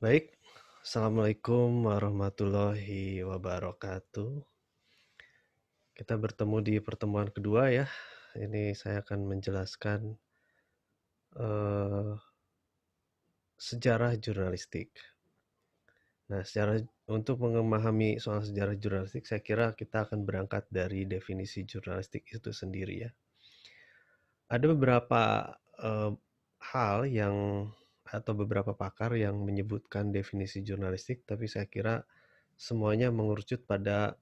Baik, Assalamualaikum warahmatullahi wabarakatuh. Kita bertemu di pertemuan kedua ya. Ini saya akan menjelaskan uh, sejarah jurnalistik. Nah, sejarah untuk memahami soal sejarah jurnalistik, saya kira kita akan berangkat dari definisi jurnalistik itu sendiri ya. Ada beberapa uh, hal yang atau beberapa pakar yang menyebutkan definisi jurnalistik, tapi saya kira semuanya mengerucut pada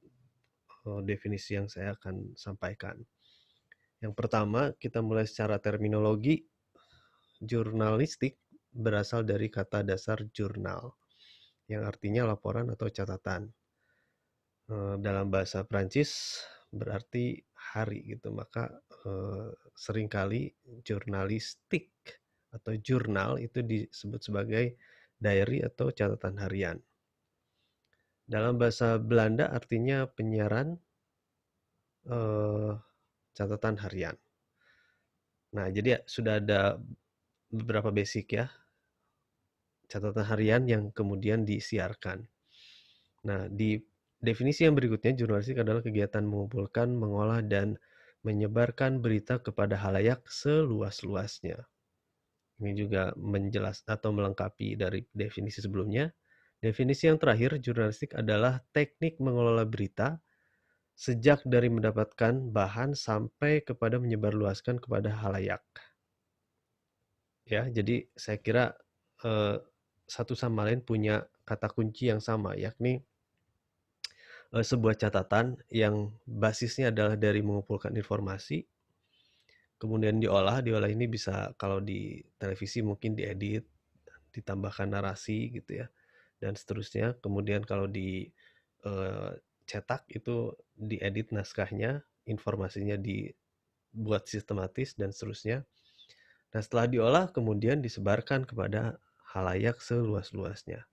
eh, definisi yang saya akan sampaikan. Yang pertama, kita mulai secara terminologi. Jurnalistik berasal dari kata dasar jurnal, yang artinya laporan atau catatan. Eh, dalam bahasa Prancis berarti hari gitu, maka eh, seringkali jurnalistik atau jurnal itu disebut sebagai diary atau catatan harian. Dalam bahasa Belanda artinya penyiaran eh, catatan harian. Nah, jadi sudah ada beberapa basic ya catatan harian yang kemudian disiarkan. Nah, di definisi yang berikutnya jurnalistik adalah kegiatan mengumpulkan, mengolah dan menyebarkan berita kepada halayak seluas-luasnya. Ini juga menjelas atau melengkapi dari definisi sebelumnya. Definisi yang terakhir, jurnalistik adalah teknik mengelola berita sejak dari mendapatkan bahan sampai kepada menyebarluaskan kepada halayak. Ya, jadi saya kira eh, satu sama lain punya kata kunci yang sama, yakni eh, sebuah catatan yang basisnya adalah dari mengumpulkan informasi kemudian diolah diolah ini bisa kalau di televisi mungkin diedit ditambahkan narasi gitu ya dan seterusnya kemudian kalau di e, cetak itu diedit naskahnya informasinya dibuat sistematis dan seterusnya nah setelah diolah kemudian disebarkan kepada halayak seluas-luasnya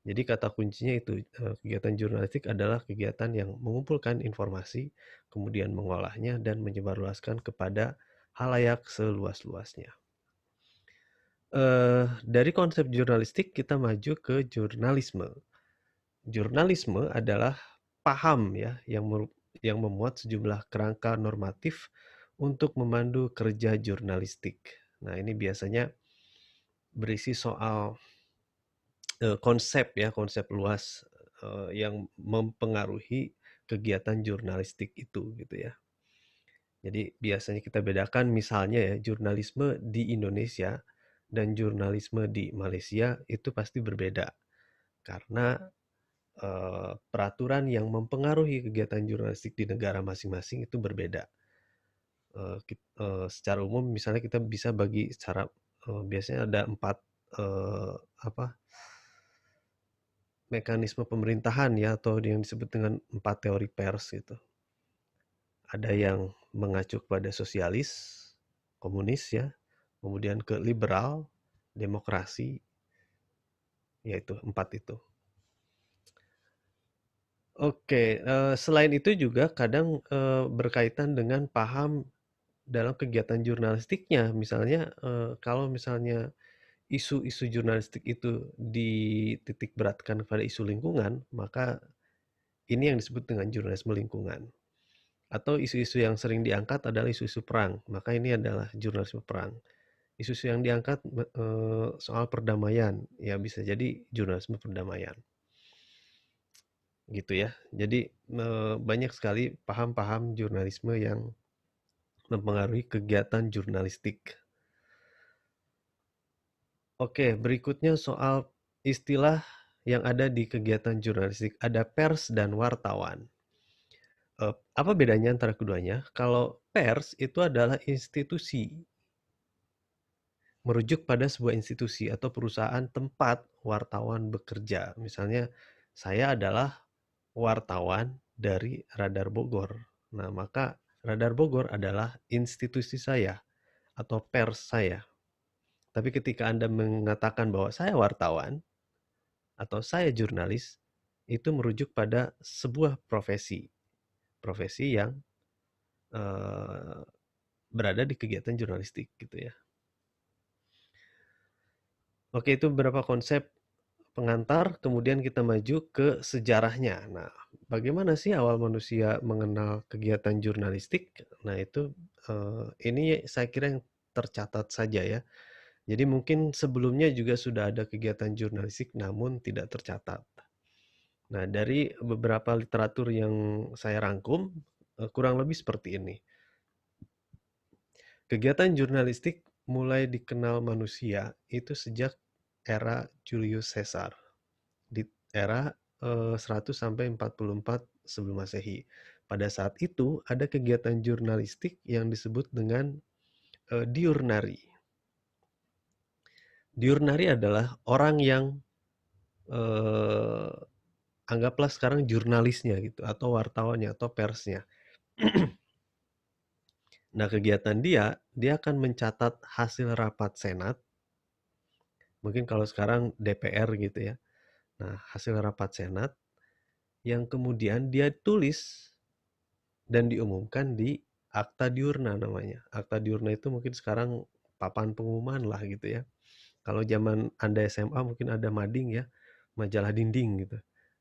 jadi kata kuncinya itu eh, kegiatan jurnalistik adalah kegiatan yang mengumpulkan informasi, kemudian mengolahnya dan menyebarluaskan kepada halayak seluas-luasnya. Uh, dari konsep jurnalistik kita maju ke jurnalisme. Jurnalisme adalah paham ya yang yang memuat sejumlah kerangka normatif untuk memandu kerja jurnalistik. Nah, ini biasanya berisi soal uh, konsep ya, konsep luas uh, yang mempengaruhi kegiatan jurnalistik itu gitu ya. Jadi biasanya kita bedakan misalnya ya jurnalisme di Indonesia dan jurnalisme di Malaysia itu pasti berbeda karena eh, peraturan yang mempengaruhi kegiatan jurnalistik di negara masing-masing itu berbeda. Eh, eh, secara umum misalnya kita bisa bagi secara eh, biasanya ada empat eh, apa mekanisme pemerintahan ya atau yang disebut dengan empat teori pers gitu ada yang mengacu kepada sosialis, komunis ya, kemudian ke liberal, demokrasi, yaitu empat itu. Oke, eh, selain itu juga kadang eh, berkaitan dengan paham dalam kegiatan jurnalistiknya. Misalnya eh, kalau misalnya isu-isu jurnalistik itu dititik beratkan kepada isu lingkungan, maka ini yang disebut dengan jurnalisme lingkungan atau isu-isu yang sering diangkat adalah isu-isu perang. Maka ini adalah jurnalisme perang. Isu-isu yang diangkat e, soal perdamaian, ya bisa jadi jurnalisme perdamaian. Gitu ya. Jadi e, banyak sekali paham-paham jurnalisme yang mempengaruhi kegiatan jurnalistik. Oke, berikutnya soal istilah yang ada di kegiatan jurnalistik. Ada pers dan wartawan. Eh, apa bedanya antara keduanya? Kalau pers itu adalah institusi merujuk pada sebuah institusi atau perusahaan tempat wartawan bekerja. Misalnya saya adalah wartawan dari Radar Bogor. Nah, maka Radar Bogor adalah institusi saya atau pers saya. Tapi ketika Anda mengatakan bahwa saya wartawan atau saya jurnalis, itu merujuk pada sebuah profesi profesi yang uh, berada di kegiatan jurnalistik gitu ya. Oke, itu beberapa konsep pengantar, kemudian kita maju ke sejarahnya. Nah, bagaimana sih awal manusia mengenal kegiatan jurnalistik? Nah, itu uh, ini saya kira yang tercatat saja ya. Jadi mungkin sebelumnya juga sudah ada kegiatan jurnalistik namun tidak tercatat. Nah, dari beberapa literatur yang saya rangkum, eh, kurang lebih seperti ini. Kegiatan jurnalistik mulai dikenal manusia itu sejak era Julius Caesar di era eh, 100 44 sebelum Masehi. Pada saat itu ada kegiatan jurnalistik yang disebut dengan eh, diurnari. Diurnari adalah orang yang eh, anggaplah sekarang jurnalisnya gitu atau wartawannya atau persnya. nah, kegiatan dia dia akan mencatat hasil rapat senat. Mungkin kalau sekarang DPR gitu ya. Nah, hasil rapat senat yang kemudian dia tulis dan diumumkan di akta diurna namanya. Akta diurna itu mungkin sekarang papan pengumuman lah gitu ya. Kalau zaman Anda SMA mungkin ada mading ya, majalah dinding gitu.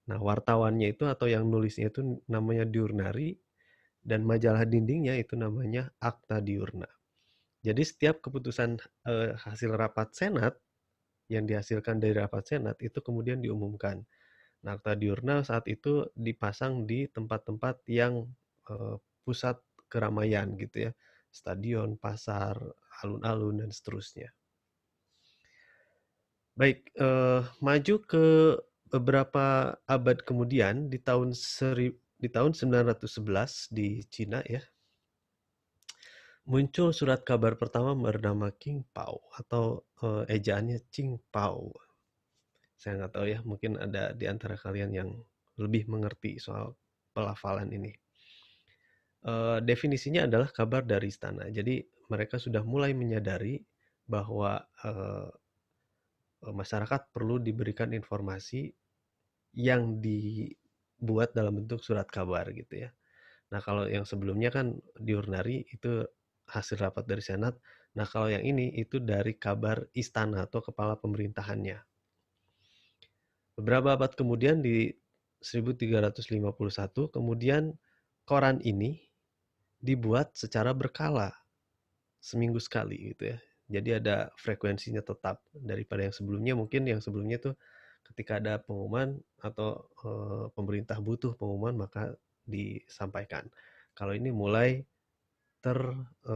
Nah, wartawannya itu atau yang nulisnya itu namanya diurnari dan majalah dindingnya itu namanya akta diurna. Jadi setiap keputusan eh, hasil rapat senat yang dihasilkan dari rapat senat itu kemudian diumumkan. Nah, akta diurna saat itu dipasang di tempat-tempat yang eh, pusat keramaian gitu ya. Stadion, pasar, alun-alun dan seterusnya. Baik, eh, maju ke beberapa abad kemudian di tahun seri, di tahun 911 di Cina ya muncul surat kabar pertama bernama King Pao atau uh, ejaannya Ching Pao. Saya nggak tahu ya, mungkin ada di antara kalian yang lebih mengerti soal pelafalan ini. Uh, definisinya adalah kabar dari istana. Jadi mereka sudah mulai menyadari bahwa uh, Eh, masyarakat perlu diberikan informasi yang dibuat dalam bentuk surat kabar gitu ya. Nah kalau yang sebelumnya kan diurnari itu hasil rapat dari senat. Nah kalau yang ini itu dari kabar istana atau kepala pemerintahannya. Beberapa abad kemudian di 1351 kemudian koran ini dibuat secara berkala seminggu sekali gitu ya. Jadi ada frekuensinya tetap daripada yang sebelumnya mungkin yang sebelumnya tuh ketika ada pengumuman atau e, pemerintah butuh pengumuman maka disampaikan. Kalau ini mulai ter e,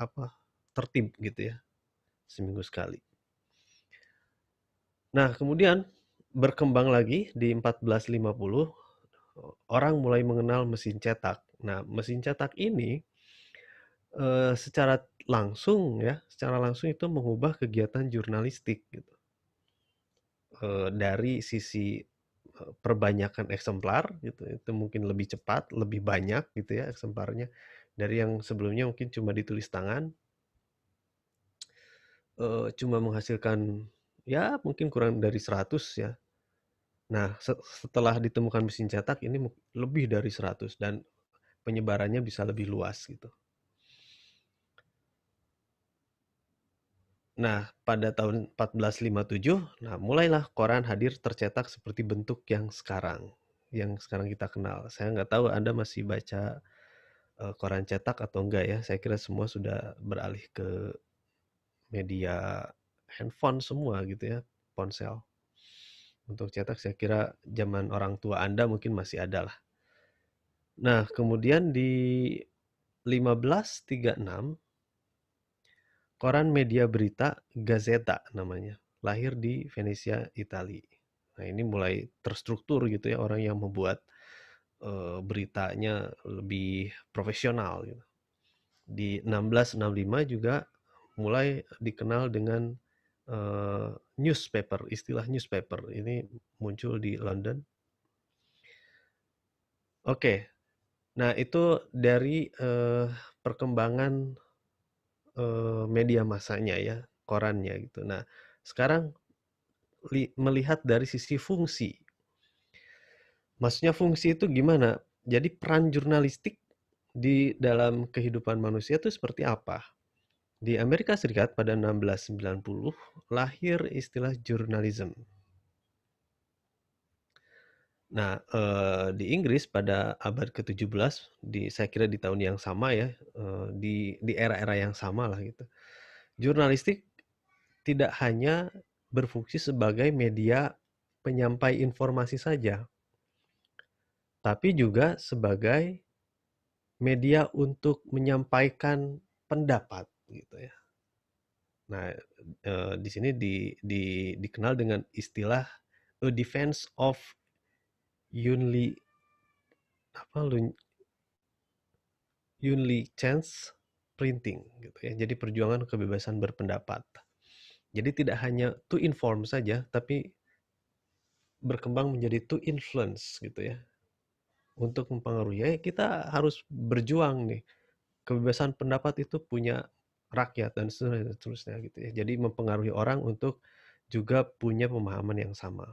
apa tertib gitu ya seminggu sekali. Nah, kemudian berkembang lagi di 1450 orang mulai mengenal mesin cetak. Nah, mesin cetak ini secara langsung ya, secara langsung itu mengubah kegiatan jurnalistik gitu. E, dari sisi perbanyakan eksemplar gitu, itu mungkin lebih cepat, lebih banyak gitu ya eksemplarnya dari yang sebelumnya mungkin cuma ditulis tangan, e, cuma menghasilkan ya mungkin kurang dari 100 ya. Nah, setelah ditemukan mesin cetak ini lebih dari 100 dan penyebarannya bisa lebih luas gitu. Nah, pada tahun 1457, nah mulailah koran hadir tercetak seperti bentuk yang sekarang, yang sekarang kita kenal. Saya nggak tahu Anda masih baca eh, koran cetak atau enggak ya. Saya kira semua sudah beralih ke media handphone semua gitu ya, ponsel. Untuk cetak saya kira zaman orang tua Anda mungkin masih ada lah. Nah, kemudian di 1536 Koran media berita gazeta namanya, lahir di Venesia, Italia. Nah, ini mulai terstruktur gitu ya orang yang membuat uh, beritanya lebih profesional gitu. Di 1665 juga mulai dikenal dengan uh, newspaper, istilah newspaper. Ini muncul di London. Oke. Okay. Nah, itu dari uh, perkembangan Eh, media masanya ya, korannya gitu. Nah, sekarang melihat dari sisi fungsi. Maksudnya fungsi itu gimana? Jadi peran jurnalistik di dalam kehidupan manusia itu seperti apa? Di Amerika Serikat pada 1690 lahir istilah jurnalisme Nah, uh, di Inggris pada abad ke-17 di saya kira di tahun yang sama ya, uh, di di era-era yang sama lah gitu. Jurnalistik tidak hanya berfungsi sebagai media penyampai informasi saja tapi juga sebagai media untuk menyampaikan pendapat gitu ya. Nah, uh, di sini di di dikenal dengan istilah defense of Yunli apa lu? Yunli Chance Printing gitu ya. Jadi perjuangan kebebasan berpendapat. Jadi tidak hanya to inform saja tapi berkembang menjadi to influence gitu ya. Untuk mempengaruhi ya kita harus berjuang nih. Kebebasan pendapat itu punya rakyat dan seterusnya gitu ya. Jadi mempengaruhi orang untuk juga punya pemahaman yang sama.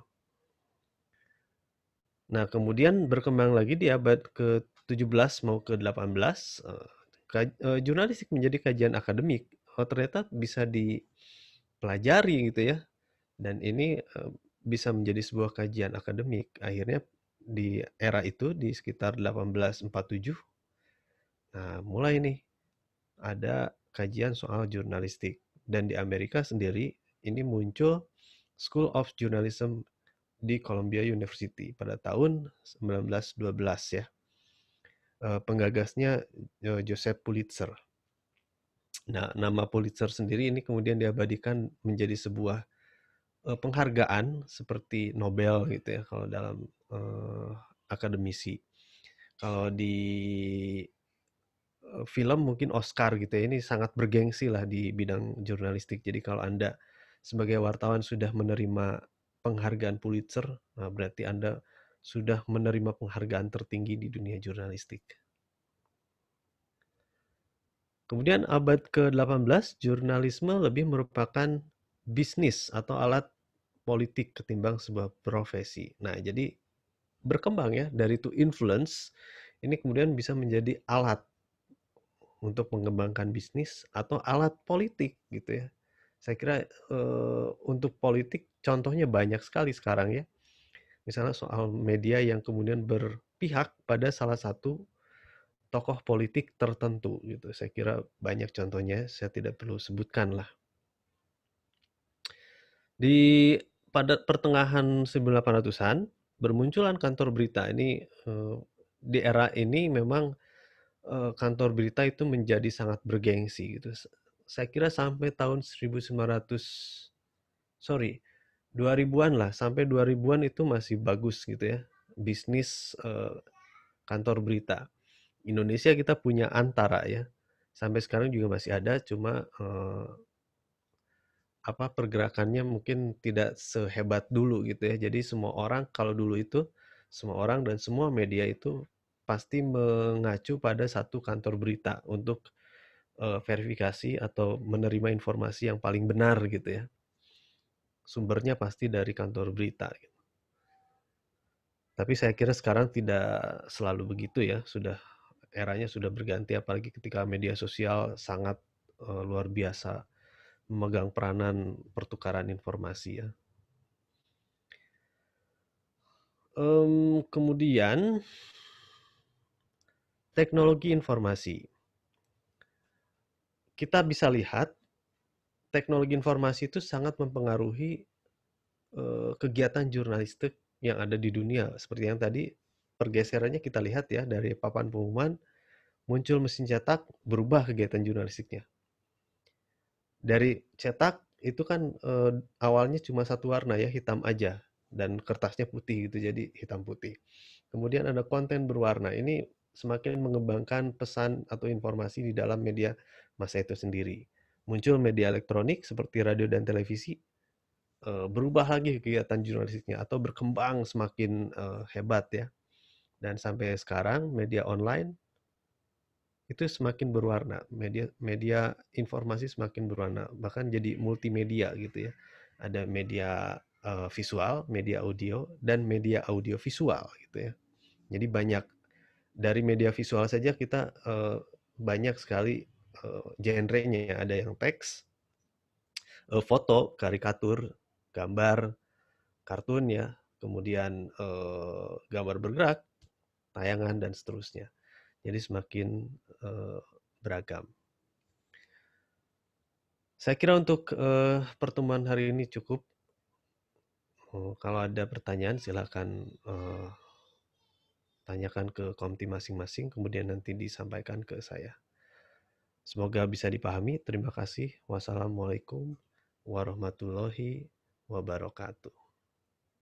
Nah, kemudian berkembang lagi di abad ke-17 mau ke-18, eh, eh, jurnalistik menjadi kajian akademik. Oh, ternyata bisa dipelajari gitu ya. Dan ini eh, bisa menjadi sebuah kajian akademik. Akhirnya di era itu di sekitar 1847 nah mulai nih ada kajian soal jurnalistik dan di Amerika sendiri ini muncul School of Journalism di Columbia University pada tahun 1912 ya. Eh, penggagasnya eh, Joseph Pulitzer. Nah, nama Pulitzer sendiri ini kemudian diabadikan menjadi sebuah eh, penghargaan seperti Nobel gitu ya kalau dalam uh, akademisi. Kalau di film mungkin Oscar gitu ya ini sangat bergengsi lah di bidang jurnalistik. Jadi kalau anda sebagai wartawan sudah menerima penghargaan Pulitzer, nah berarti Anda sudah menerima penghargaan tertinggi di dunia jurnalistik. Kemudian abad ke-18, jurnalisme lebih merupakan bisnis atau alat politik ketimbang sebuah profesi. Nah, jadi berkembang ya dari itu influence ini kemudian bisa menjadi alat untuk mengembangkan bisnis atau alat politik gitu ya. Saya kira e, untuk politik contohnya banyak sekali sekarang ya. Misalnya soal media yang kemudian berpihak pada salah satu tokoh politik tertentu gitu. Saya kira banyak contohnya, saya tidak perlu sebutkan lah. Di pada pertengahan 1800-an bermunculan kantor berita ini eh, di era ini memang eh, kantor berita itu menjadi sangat bergengsi gitu. Saya kira sampai tahun 1900 sorry 2000-an lah sampai 2000-an itu masih bagus gitu ya bisnis eh, kantor berita Indonesia kita punya antara ya sampai sekarang juga masih ada cuma eh, apa pergerakannya mungkin tidak sehebat dulu gitu ya jadi semua orang kalau dulu itu semua orang dan semua media itu pasti mengacu pada satu kantor berita untuk verifikasi atau menerima informasi yang paling benar gitu ya sumbernya pasti dari kantor berita. Gitu. Tapi saya kira sekarang tidak selalu begitu ya, sudah eranya sudah berganti apalagi ketika media sosial sangat uh, luar biasa memegang peranan pertukaran informasi ya. Um, kemudian teknologi informasi. Kita bisa lihat teknologi informasi itu sangat mempengaruhi uh, kegiatan jurnalistik yang ada di dunia. Seperti yang tadi pergeserannya kita lihat ya dari papan pengumuman muncul mesin cetak berubah kegiatan jurnalistiknya. Dari cetak itu kan uh, awalnya cuma satu warna ya hitam aja dan kertasnya putih gitu jadi hitam putih. Kemudian ada konten berwarna. Ini semakin mengembangkan pesan atau informasi di dalam media masa itu sendiri muncul media elektronik seperti radio dan televisi, eh, berubah lagi kegiatan jurnalistiknya atau berkembang semakin eh, hebat ya. Dan sampai sekarang media online itu semakin berwarna, media media informasi semakin berwarna, bahkan jadi multimedia gitu ya. Ada media eh, visual, media audio dan media audio visual gitu ya. Jadi banyak dari media visual saja kita banyak sekali genrenya eh, genre-nya ada yang teks, eh, foto, karikatur, gambar, kartun ya, kemudian eh, gambar bergerak, tayangan dan seterusnya. Jadi semakin beragam. Saya kira untuk pertemuan hari ini cukup. kalau ada pertanyaan silakan tanyakan ke komti masing-masing kemudian nanti disampaikan ke saya. Semoga bisa dipahami. Terima kasih. Wassalamualaikum warahmatullahi wabarakatuh.